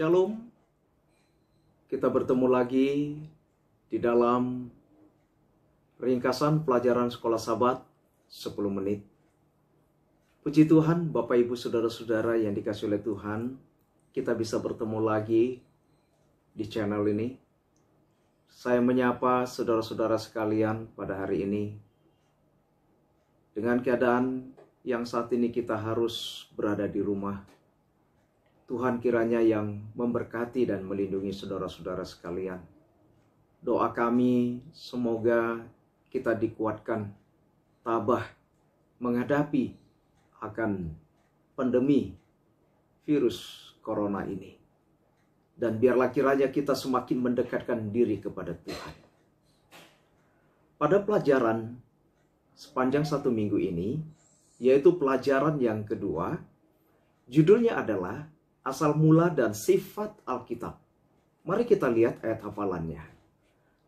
Shalom. Kita bertemu lagi di dalam ringkasan pelajaran sekolah sabat 10 menit. Puji Tuhan, Bapak Ibu Saudara-saudara yang dikasih oleh Tuhan, kita bisa bertemu lagi di channel ini. Saya menyapa saudara-saudara sekalian pada hari ini. Dengan keadaan yang saat ini kita harus berada di rumah, Tuhan kiranya yang memberkati dan melindungi saudara-saudara sekalian. Doa kami semoga kita dikuatkan tabah menghadapi akan pandemi virus corona ini. Dan biarlah kiranya kita semakin mendekatkan diri kepada Tuhan. Pada pelajaran sepanjang satu minggu ini, yaitu pelajaran yang kedua, judulnya adalah asal mula dan sifat Alkitab. Mari kita lihat ayat hafalannya.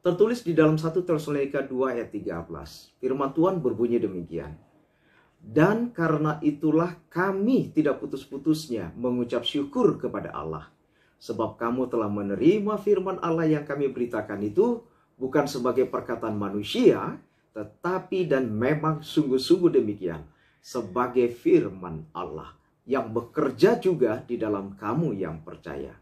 Tertulis di dalam 1 Tesalonika 2 ayat 13. Firman Tuhan berbunyi demikian. Dan karena itulah kami tidak putus-putusnya mengucap syukur kepada Allah. Sebab kamu telah menerima firman Allah yang kami beritakan itu bukan sebagai perkataan manusia, tetapi dan memang sungguh-sungguh demikian sebagai firman Allah yang bekerja juga di dalam kamu yang percaya.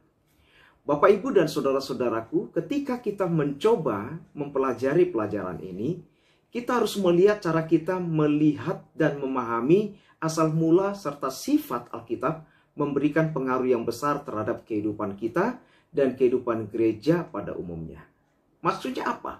Bapak, ibu, dan saudara-saudaraku, ketika kita mencoba mempelajari pelajaran ini, kita harus melihat cara kita melihat dan memahami asal mula serta sifat Alkitab memberikan pengaruh yang besar terhadap kehidupan kita dan kehidupan gereja pada umumnya. Maksudnya apa?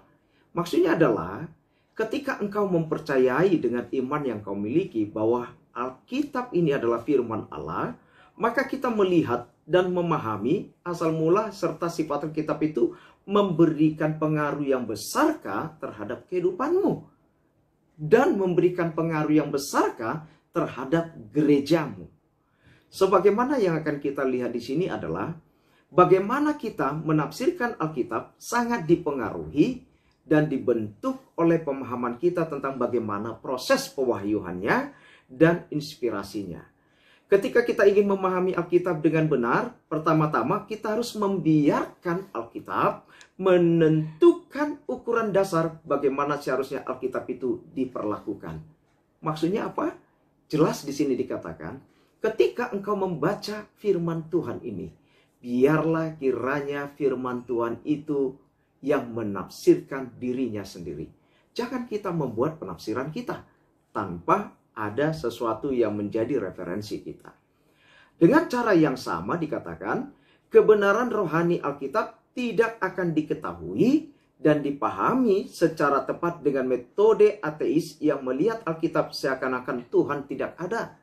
Maksudnya adalah ketika engkau mempercayai dengan iman yang kau miliki bahwa Alkitab ini adalah firman Allah, maka kita melihat dan memahami asal mula serta sifat Alkitab itu memberikan pengaruh yang besarkah terhadap kehidupanmu dan memberikan pengaruh yang besarkah terhadap gerejamu. Sebagaimana yang akan kita lihat di sini adalah bagaimana kita menafsirkan Alkitab sangat dipengaruhi dan dibentuk oleh pemahaman kita tentang bagaimana proses pewahyuhannya dan inspirasinya. Ketika kita ingin memahami Alkitab dengan benar, pertama-tama kita harus membiarkan Alkitab menentukan ukuran dasar bagaimana seharusnya Alkitab itu diperlakukan. Maksudnya apa? Jelas di sini dikatakan, ketika engkau membaca firman Tuhan ini, biarlah kiranya firman Tuhan itu yang menafsirkan dirinya sendiri. Jangan kita membuat penafsiran kita tanpa ada sesuatu yang menjadi referensi kita. Dengan cara yang sama dikatakan, kebenaran rohani Alkitab tidak akan diketahui dan dipahami secara tepat dengan metode ateis yang melihat Alkitab seakan-akan Tuhan tidak ada.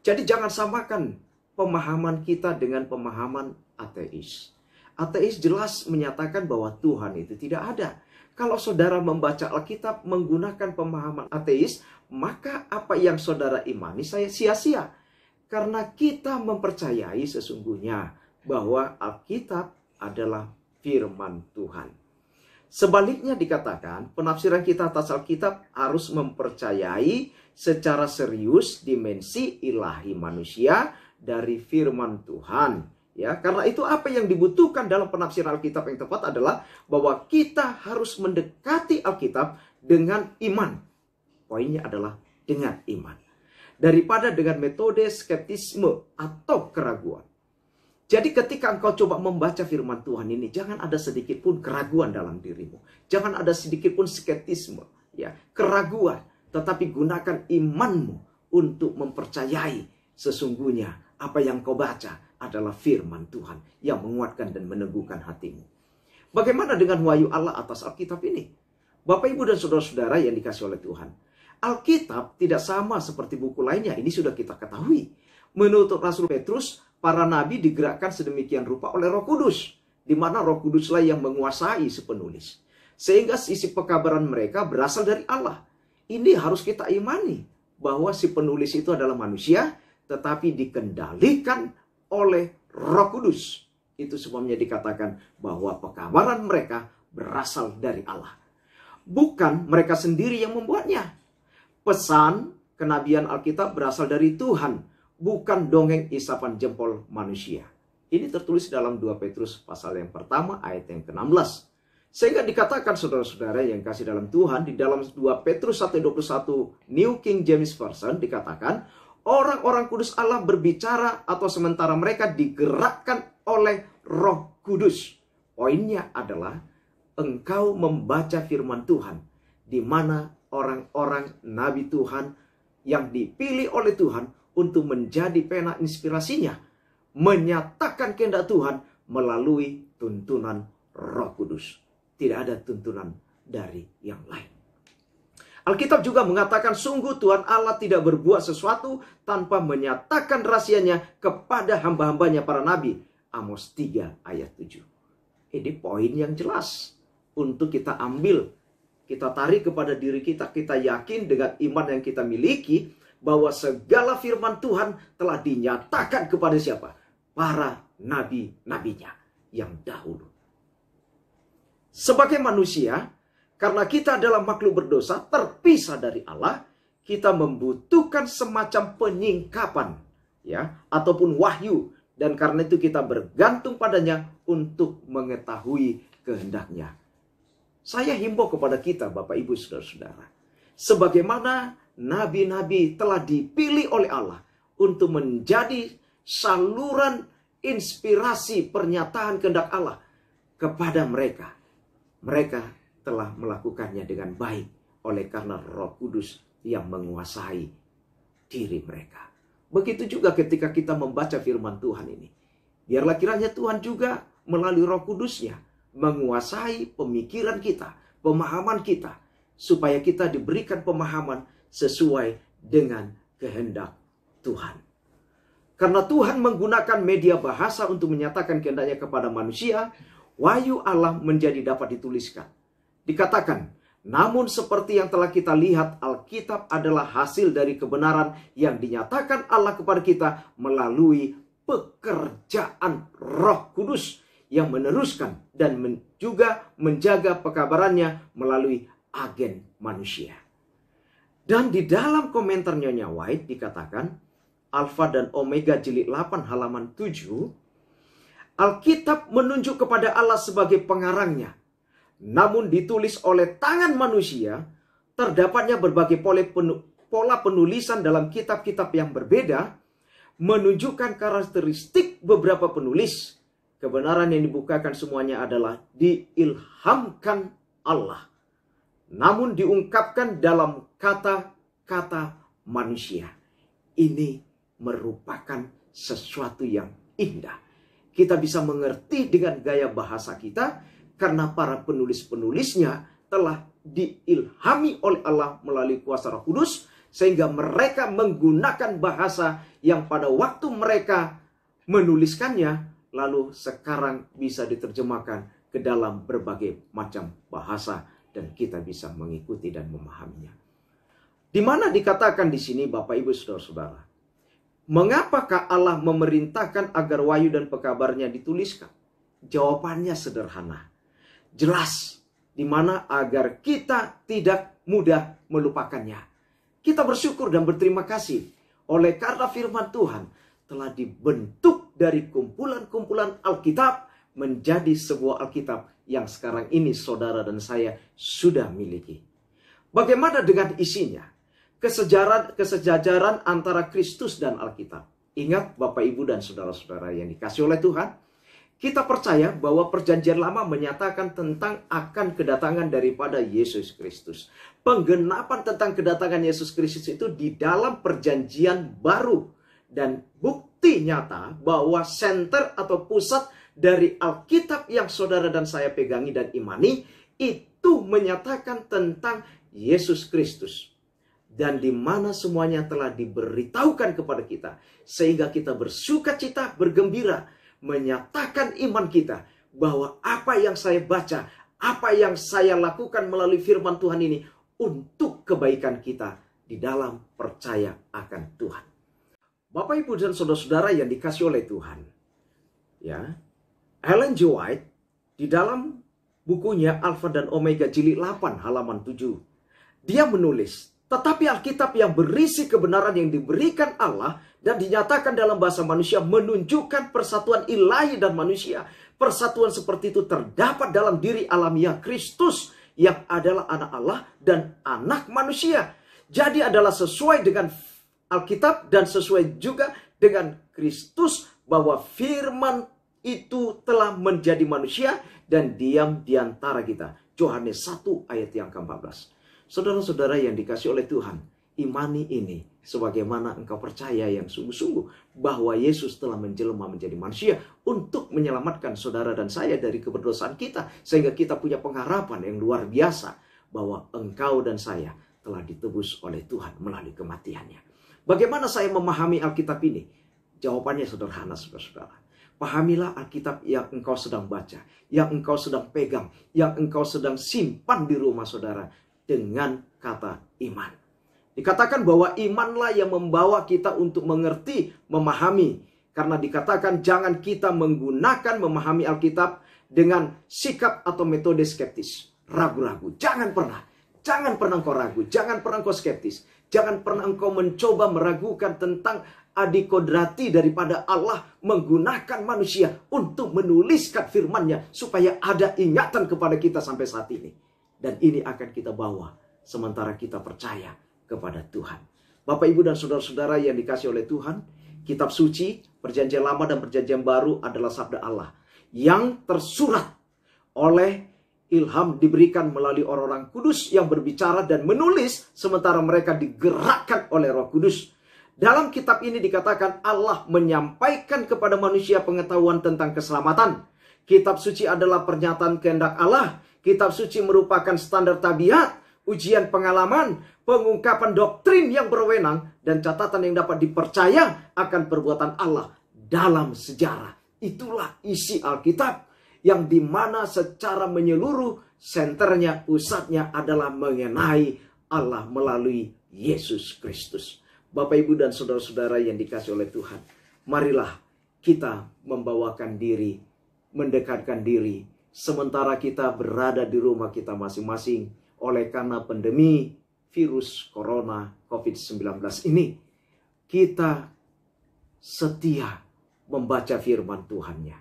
Jadi jangan samakan pemahaman kita dengan pemahaman ateis. Ateis jelas menyatakan bahwa Tuhan itu tidak ada. Kalau saudara membaca Alkitab menggunakan pemahaman ateis, maka apa yang saudara imani saya sia-sia. Karena kita mempercayai sesungguhnya bahwa Alkitab adalah firman Tuhan. Sebaliknya dikatakan, penafsiran kita atas Alkitab harus mempercayai secara serius dimensi ilahi manusia dari firman Tuhan Ya, karena itu apa yang dibutuhkan dalam penafsiran Alkitab yang tepat adalah bahwa kita harus mendekati Alkitab dengan iman. Poinnya adalah dengan iman. Daripada dengan metode skeptisme atau keraguan. Jadi ketika engkau coba membaca firman Tuhan ini, jangan ada sedikit pun keraguan dalam dirimu. Jangan ada sedikit pun skeptisme, ya, keraguan, tetapi gunakan imanmu untuk mempercayai sesungguhnya apa yang kau baca, adalah firman Tuhan yang menguatkan dan meneguhkan hatimu. Bagaimana dengan wahyu Allah atas Alkitab ini? Bapak, Ibu, dan Saudara-saudara yang dikasih oleh Tuhan. Alkitab tidak sama seperti buku lainnya. Ini sudah kita ketahui. Menurut Rasul Petrus, para nabi digerakkan sedemikian rupa oleh roh kudus. Di mana roh kuduslah yang menguasai si penulis. Sehingga sisi pekabaran mereka berasal dari Allah. Ini harus kita imani. Bahwa si penulis itu adalah manusia, tetapi dikendalikan oleh Roh Kudus. Itu semuanya dikatakan bahwa pekabaran mereka berasal dari Allah. Bukan mereka sendiri yang membuatnya. Pesan kenabian Alkitab berasal dari Tuhan, bukan dongeng isapan jempol manusia. Ini tertulis dalam 2 Petrus pasal yang pertama ayat yang ke-16. Sehingga dikatakan saudara-saudara yang kasih dalam Tuhan di dalam 2 Petrus 1:21 New King James Version dikatakan orang-orang kudus Allah berbicara atau sementara mereka digerakkan oleh Roh Kudus. Poinnya adalah engkau membaca firman Tuhan di mana orang-orang nabi Tuhan yang dipilih oleh Tuhan untuk menjadi pena inspirasinya menyatakan kehendak Tuhan melalui tuntunan Roh Kudus. Tidak ada tuntunan dari yang lain. Alkitab juga mengatakan sungguh Tuhan Allah tidak berbuat sesuatu tanpa menyatakan rahasianya kepada hamba-hambanya para nabi. Amos 3 ayat 7. Ini poin yang jelas untuk kita ambil. Kita tarik kepada diri kita, kita yakin dengan iman yang kita miliki bahwa segala firman Tuhan telah dinyatakan kepada siapa? Para nabi-nabinya yang dahulu. Sebagai manusia, karena kita adalah makhluk berdosa, terpisah dari Allah, kita membutuhkan semacam penyingkapan ya ataupun wahyu dan karena itu kita bergantung padanya untuk mengetahui kehendaknya. Saya himbau kepada kita Bapak Ibu Saudara-saudara, sebagaimana nabi-nabi telah dipilih oleh Allah untuk menjadi saluran inspirasi pernyataan kehendak Allah kepada mereka. Mereka telah melakukannya dengan baik oleh karena Roh Kudus yang menguasai diri mereka. Begitu juga ketika kita membaca firman Tuhan ini. Biarlah kiranya Tuhan juga melalui roh kudusnya menguasai pemikiran kita, pemahaman kita. Supaya kita diberikan pemahaman sesuai dengan kehendak Tuhan. Karena Tuhan menggunakan media bahasa untuk menyatakan kehendaknya kepada manusia, wahyu Allah menjadi dapat dituliskan. Dikatakan, namun seperti yang telah kita lihat, Alkitab adalah hasil dari kebenaran yang dinyatakan Allah kepada kita melalui pekerjaan roh kudus yang meneruskan dan men juga menjaga pekabarannya melalui agen manusia. Dan di dalam komentar Nyonya White dikatakan, Alfa dan Omega jilid 8 halaman 7, Alkitab menunjuk kepada Allah sebagai pengarangnya namun ditulis oleh tangan manusia, terdapatnya berbagai pola penulisan dalam kitab-kitab yang berbeda, menunjukkan karakteristik beberapa penulis. Kebenaran yang dibukakan semuanya adalah diilhamkan Allah, namun diungkapkan dalam kata-kata manusia. Ini merupakan sesuatu yang indah. Kita bisa mengerti dengan gaya bahasa kita, karena para penulis-penulisnya telah diilhami oleh Allah melalui kuasa roh kudus. Sehingga mereka menggunakan bahasa yang pada waktu mereka menuliskannya. Lalu sekarang bisa diterjemahkan ke dalam berbagai macam bahasa. Dan kita bisa mengikuti dan memahaminya. Di mana dikatakan di sini Bapak Ibu Saudara-saudara. Mengapakah Allah memerintahkan agar wahyu dan pekabarnya dituliskan? Jawabannya sederhana jelas di mana agar kita tidak mudah melupakannya. Kita bersyukur dan berterima kasih oleh karena firman Tuhan telah dibentuk dari kumpulan-kumpulan Alkitab menjadi sebuah Alkitab yang sekarang ini saudara dan saya sudah miliki. Bagaimana dengan isinya? Kesejaran, kesejajaran antara Kristus dan Alkitab. Ingat Bapak Ibu dan Saudara-saudara yang dikasih oleh Tuhan kita percaya bahwa perjanjian lama menyatakan tentang akan kedatangan daripada Yesus Kristus. Penggenapan tentang kedatangan Yesus Kristus itu di dalam perjanjian baru. Dan bukti nyata bahwa center atau pusat dari Alkitab yang saudara dan saya pegangi dan imani itu menyatakan tentang Yesus Kristus dan di mana semuanya telah diberitahukan kepada kita sehingga kita bersuka cita, bergembira menyatakan iman kita bahwa apa yang saya baca, apa yang saya lakukan melalui firman Tuhan ini untuk kebaikan kita di dalam percaya akan Tuhan. Bapak Ibu dan saudara-saudara yang dikasih oleh Tuhan. Ya. Ellen G. White di dalam bukunya Alpha dan Omega jilid 8 halaman 7. Dia menulis tetapi Alkitab yang berisi kebenaran yang diberikan Allah dan dinyatakan dalam bahasa manusia menunjukkan persatuan ilahi dan manusia. Persatuan seperti itu terdapat dalam diri alamiah Kristus yang adalah anak Allah dan anak manusia. Jadi adalah sesuai dengan Alkitab dan sesuai juga dengan Kristus bahwa firman itu telah menjadi manusia dan diam di antara kita. Yohanes 1 ayat yang ke-14. Saudara-saudara yang dikasih oleh Tuhan, imani ini sebagaimana engkau percaya yang sungguh-sungguh bahwa Yesus telah menjelma menjadi manusia untuk menyelamatkan saudara dan saya dari keberdosaan kita sehingga kita punya pengharapan yang luar biasa bahwa engkau dan saya telah ditebus oleh Tuhan melalui kematiannya. Bagaimana saya memahami Alkitab ini? Jawabannya sederhana, saudara-saudara. Pahamilah Alkitab yang engkau sedang baca, yang engkau sedang pegang, yang engkau sedang simpan di rumah saudara dengan kata iman. Dikatakan bahwa imanlah yang membawa kita untuk mengerti, memahami. Karena dikatakan jangan kita menggunakan memahami Alkitab dengan sikap atau metode skeptis. Ragu-ragu, jangan pernah. Jangan pernah engkau ragu, jangan pernah engkau skeptis. Jangan pernah engkau mencoba meragukan tentang adikodrati daripada Allah menggunakan manusia untuk menuliskan firmannya supaya ada ingatan kepada kita sampai saat ini. Dan ini akan kita bawa sementara kita percaya kepada Tuhan. Bapak, Ibu, dan Saudara-saudara yang dikasih oleh Tuhan, kitab suci, perjanjian lama dan perjanjian baru adalah sabda Allah. Yang tersurat oleh ilham diberikan melalui orang-orang kudus yang berbicara dan menulis sementara mereka digerakkan oleh roh kudus. Dalam kitab ini dikatakan Allah menyampaikan kepada manusia pengetahuan tentang keselamatan. Kitab suci adalah pernyataan kehendak Allah Kitab suci merupakan standar tabiat, ujian pengalaman, pengungkapan doktrin yang berwenang, dan catatan yang dapat dipercaya akan perbuatan Allah dalam sejarah. Itulah isi Alkitab yang dimana secara menyeluruh senternya, pusatnya adalah mengenai Allah melalui Yesus Kristus. Bapak, Ibu, dan Saudara-saudara yang dikasih oleh Tuhan, marilah kita membawakan diri, mendekatkan diri sementara kita berada di rumah kita masing-masing oleh karena pandemi virus corona COVID-19 ini. Kita setia membaca firman Tuhannya.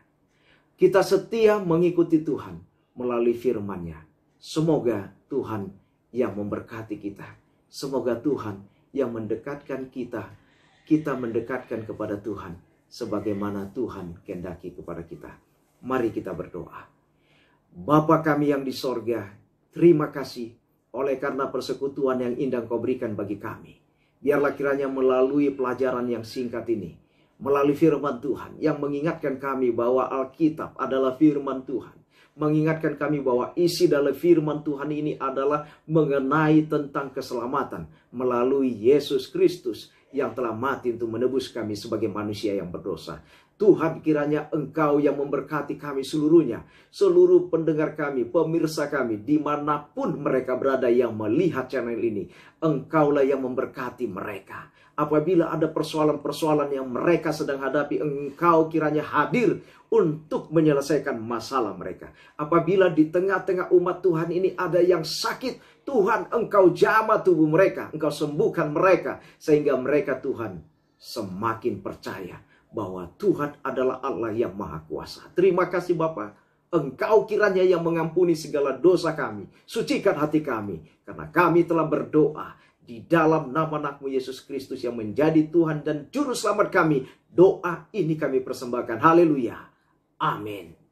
Kita setia mengikuti Tuhan melalui firmannya. Semoga Tuhan yang memberkati kita. Semoga Tuhan yang mendekatkan kita. Kita mendekatkan kepada Tuhan sebagaimana Tuhan kehendaki kepada kita. Mari kita berdoa. Bapa kami yang di sorga, terima kasih oleh karena persekutuan yang indah kau berikan bagi kami. Biarlah kiranya melalui pelajaran yang singkat ini, melalui firman Tuhan yang mengingatkan kami bahwa Alkitab adalah firman Tuhan. Mengingatkan kami bahwa isi dalam firman Tuhan ini adalah mengenai tentang keselamatan melalui Yesus Kristus yang telah mati untuk menebus kami sebagai manusia yang berdosa. Tuhan kiranya Engkau yang memberkati kami seluruhnya, seluruh pendengar kami, pemirsa kami, dimanapun mereka berada yang melihat channel ini, Engkaulah yang memberkati mereka. Apabila ada persoalan-persoalan yang mereka sedang hadapi, Engkau kiranya hadir untuk menyelesaikan masalah mereka. Apabila di tengah-tengah umat Tuhan ini ada yang sakit, Tuhan Engkau jama tubuh mereka, Engkau sembuhkan mereka, sehingga mereka Tuhan semakin percaya bahwa Tuhan adalah Allah yang maha kuasa. Terima kasih Bapak. Engkau kiranya yang mengampuni segala dosa kami. Sucikan hati kami. Karena kami telah berdoa di dalam nama anakmu Yesus Kristus yang menjadi Tuhan dan Juru Selamat kami. Doa ini kami persembahkan. Haleluya. Amin.